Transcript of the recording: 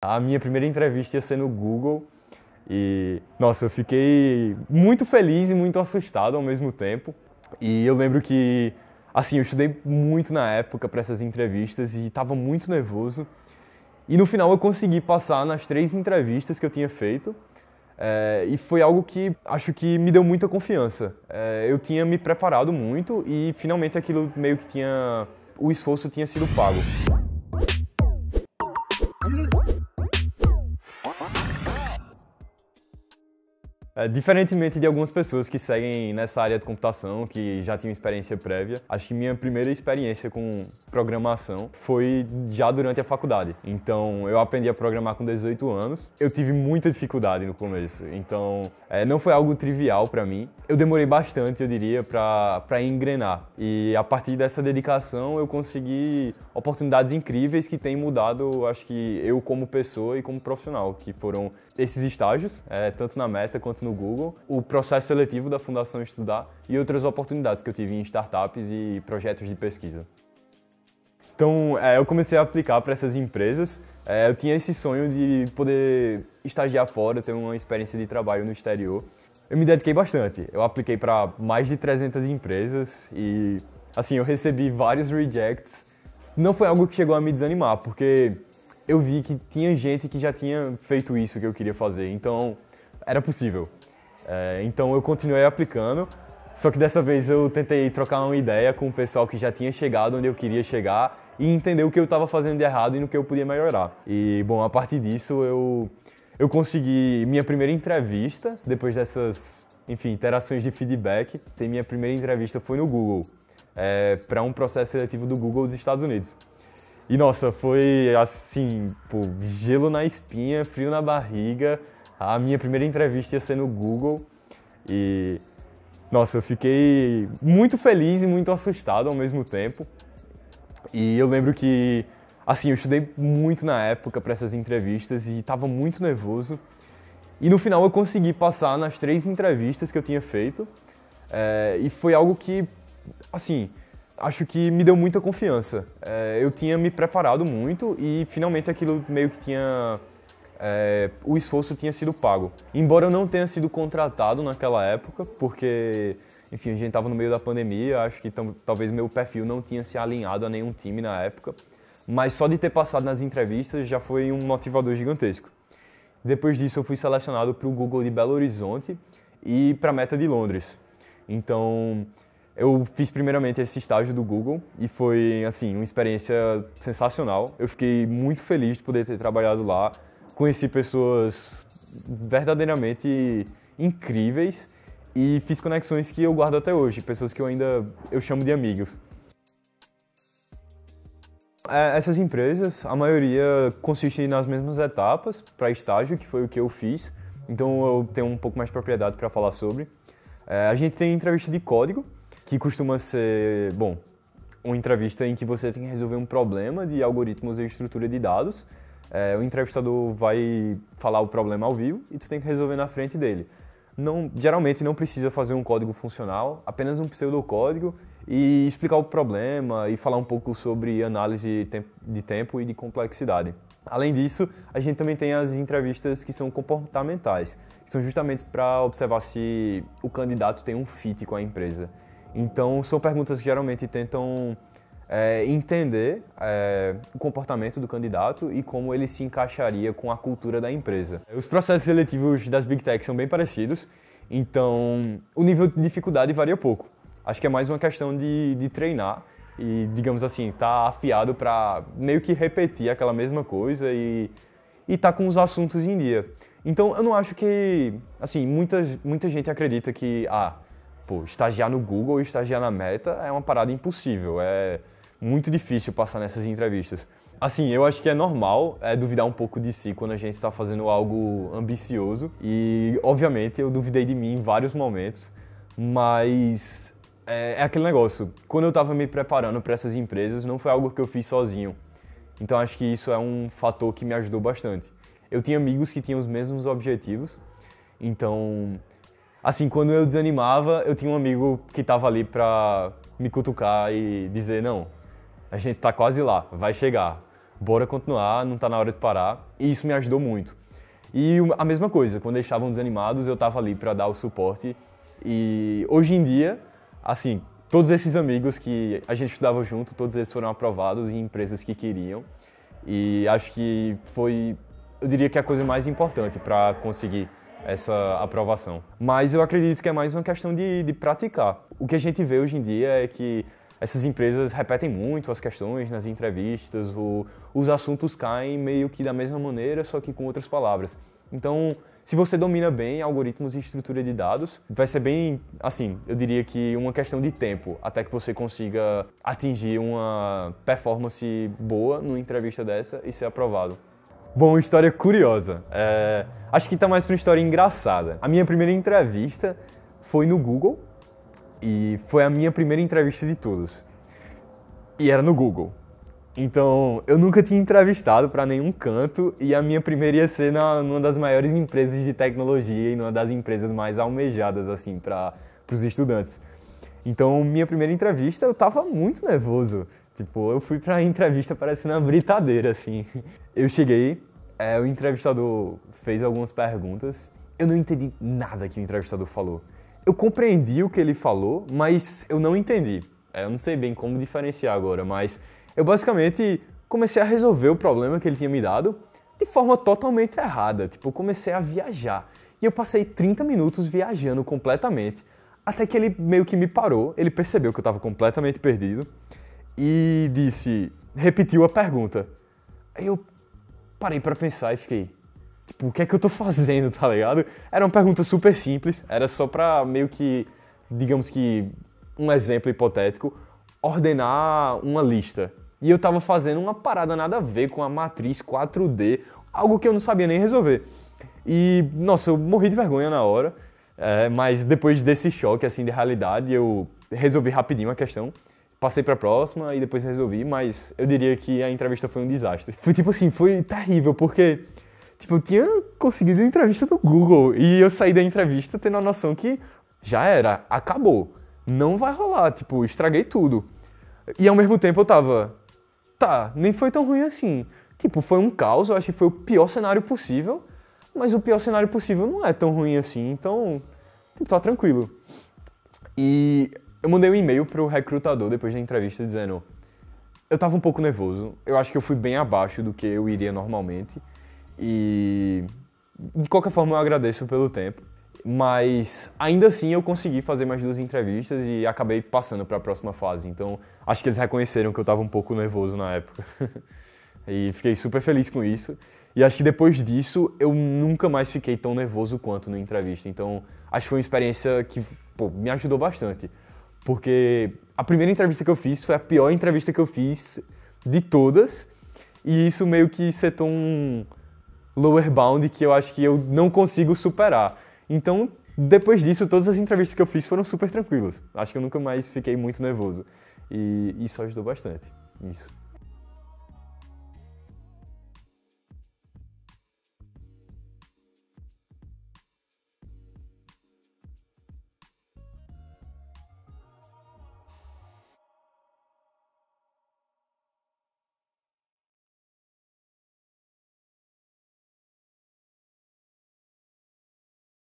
A minha primeira entrevista ia ser no Google e, nossa, eu fiquei muito feliz e muito assustado ao mesmo tempo. E eu lembro que, assim, eu estudei muito na época para essas entrevistas e estava muito nervoso. E no final eu consegui passar nas três entrevistas que eu tinha feito. É, e foi algo que acho que me deu muita confiança. É, eu tinha me preparado muito e finalmente aquilo meio que tinha. O esforço tinha sido pago. É, diferentemente de algumas pessoas que seguem nessa área de computação, que já tinham experiência prévia, acho que minha primeira experiência com programação foi já durante a faculdade. Então, eu aprendi a programar com 18 anos. Eu tive muita dificuldade no começo, então é, não foi algo trivial para mim. Eu demorei bastante, eu diria, para engrenar. E a partir dessa dedicação, eu consegui oportunidades incríveis que têm mudado, acho que eu como pessoa e como profissional, que foram esses estágios, é, tanto na Meta quanto no no Google, o processo seletivo da Fundação Estudar e outras oportunidades que eu tive em startups e projetos de pesquisa. Então, é, eu comecei a aplicar para essas empresas. É, eu tinha esse sonho de poder estagiar fora, ter uma experiência de trabalho no exterior. Eu me dediquei bastante. Eu apliquei para mais de 300 empresas e, assim, eu recebi vários rejects. Não foi algo que chegou a me desanimar, porque eu vi que tinha gente que já tinha feito isso que eu queria fazer. Então, era possível. É, então eu continuei aplicando, só que dessa vez eu tentei trocar uma ideia com o pessoal que já tinha chegado onde eu queria chegar e entender o que eu estava fazendo de errado e no que eu podia melhorar. E bom, a partir disso eu eu consegui minha primeira entrevista depois dessas, enfim, interações de feedback. E minha primeira entrevista foi no Google é, para um processo seletivo do Google dos Estados Unidos. E nossa, foi assim, pô, gelo na espinha, frio na barriga. A minha primeira entrevista ia ser no Google e nossa, eu fiquei muito feliz e muito assustado ao mesmo tempo. E eu lembro que assim, eu estudei muito na época para essas entrevistas e estava muito nervoso. E no final eu consegui passar nas três entrevistas que eu tinha feito. É, e foi algo que, assim, acho que me deu muita confiança. É, eu tinha me preparado muito e finalmente aquilo meio que tinha é, o esforço tinha sido pago. Embora eu não tenha sido contratado naquela época, porque, enfim, a gente estava no meio da pandemia, acho que talvez meu perfil não tinha se alinhado a nenhum time na época, mas só de ter passado nas entrevistas já foi um motivador gigantesco. Depois disso, eu fui selecionado para o Google de Belo Horizonte e para a Meta de Londres. Então, eu fiz primeiramente esse estágio do Google e foi assim uma experiência sensacional. Eu fiquei muito feliz de poder ter trabalhado lá conheci pessoas verdadeiramente incríveis e fiz conexões que eu guardo até hoje, pessoas que eu ainda eu chamo de amigos. É, essas empresas, a maioria consiste nas mesmas etapas para estágio, que foi o que eu fiz, então eu tenho um pouco mais de propriedade para falar sobre. É, a gente tem entrevista de código, que costuma ser, bom, uma entrevista em que você tem que resolver um problema de algoritmos e estrutura de dados, é, o entrevistador vai falar o problema ao vivo e tu tem que resolver na frente dele. Não, geralmente não precisa fazer um código funcional, apenas um pseudocódigo e explicar o problema e falar um pouco sobre análise de tempo e de complexidade. Além disso, a gente também tem as entrevistas que são comportamentais, que são justamente para observar se o candidato tem um fit com a empresa. Então, são perguntas que geralmente tentam é, entender é, o comportamento do candidato e como ele se encaixaria com a cultura da empresa. Os processos seletivos das Big Tech são bem parecidos, então o nível de dificuldade varia pouco. Acho que é mais uma questão de, de treinar e, digamos assim, estar tá afiado para meio que repetir aquela mesma coisa e estar tá com os assuntos em dia. Então, eu não acho que, assim, muita, muita gente acredita que, ah, pô, estagiar no Google, estagiar na Meta é uma parada impossível, é muito difícil passar nessas entrevistas. Assim, eu acho que é normal é, duvidar um pouco de si quando a gente está fazendo algo ambicioso. E, obviamente, eu duvidei de mim em vários momentos, mas é, é aquele negócio. Quando eu estava me preparando para essas empresas, não foi algo que eu fiz sozinho. Então, acho que isso é um fator que me ajudou bastante. Eu tinha amigos que tinham os mesmos objetivos, então assim, quando eu desanimava, eu tinha um amigo que estava ali para me cutucar e dizer não, a gente está quase lá, vai chegar. Bora continuar, não está na hora de parar. E isso me ajudou muito. E a mesma coisa, quando eles estavam desanimados, eu estava ali para dar o suporte. E hoje em dia, assim, todos esses amigos que a gente estudava junto, todos eles foram aprovados em empresas que queriam. E acho que foi, eu diria que a coisa mais importante para conseguir essa aprovação. Mas eu acredito que é mais uma questão de, de praticar. O que a gente vê hoje em dia é que essas empresas repetem muito as questões nas entrevistas, o, os assuntos caem meio que da mesma maneira, só que com outras palavras. Então, se você domina bem algoritmos e estrutura de dados, vai ser bem, assim, eu diria que uma questão de tempo até que você consiga atingir uma performance boa numa entrevista dessa e ser aprovado. Bom, história curiosa. É, acho que tá mais pra uma história engraçada. A minha primeira entrevista foi no Google, e foi a minha primeira entrevista de todos. E era no Google. Então, eu nunca tinha entrevistado para nenhum canto e a minha primeira ia ser na, numa das maiores empresas de tecnologia e numa das empresas mais almejadas assim para os estudantes. Então, minha primeira entrevista, eu tava muito nervoso. Tipo, eu fui para a entrevista parecendo uma britadeira assim. Eu cheguei, é, o entrevistador fez algumas perguntas. Eu não entendi nada que o entrevistador falou eu compreendi o que ele falou, mas eu não entendi. É, eu não sei bem como diferenciar agora, mas eu basicamente comecei a resolver o problema que ele tinha me dado de forma totalmente errada. Tipo, eu comecei a viajar. E eu passei 30 minutos viajando completamente, até que ele meio que me parou, ele percebeu que eu estava completamente perdido e disse, repetiu a pergunta. Aí eu parei para pensar e fiquei, Tipo, o que é que eu tô fazendo, tá ligado? Era uma pergunta super simples, era só pra meio que, digamos que, um exemplo hipotético, ordenar uma lista. E eu tava fazendo uma parada nada a ver com a matriz 4D, algo que eu não sabia nem resolver. E, nossa, eu morri de vergonha na hora, é, mas depois desse choque, assim, de realidade, eu resolvi rapidinho a questão passei para a próxima e depois resolvi, mas eu diria que a entrevista foi um desastre. Foi tipo assim, foi terrível, porque Tipo, eu tinha conseguido a entrevista do Google e eu saí da entrevista tendo a noção que já era, acabou. Não vai rolar, tipo, estraguei tudo. E ao mesmo tempo eu tava, tá, nem foi tão ruim assim. Tipo, foi um caos, eu acho que foi o pior cenário possível, mas o pior cenário possível não é tão ruim assim, então, tipo, tá tranquilo. E eu mandei um e-mail pro recrutador depois da entrevista dizendo: eu tava um pouco nervoso, eu acho que eu fui bem abaixo do que eu iria normalmente e de qualquer forma eu agradeço pelo tempo, mas ainda assim eu consegui fazer mais duas entrevistas e acabei passando para a próxima fase. Então acho que eles reconheceram que eu estava um pouco nervoso na época. e fiquei super feliz com isso. E acho que depois disso eu nunca mais fiquei tão nervoso quanto na entrevista. Então acho que foi uma experiência que pô, me ajudou bastante. Porque a primeira entrevista que eu fiz foi a pior entrevista que eu fiz de todas. E isso meio que setou um, lower bound que eu acho que eu não consigo superar. Então, depois disso, todas as entrevistas que eu fiz foram super tranquilas. Acho que eu nunca mais fiquei muito nervoso. E isso ajudou bastante. Isso.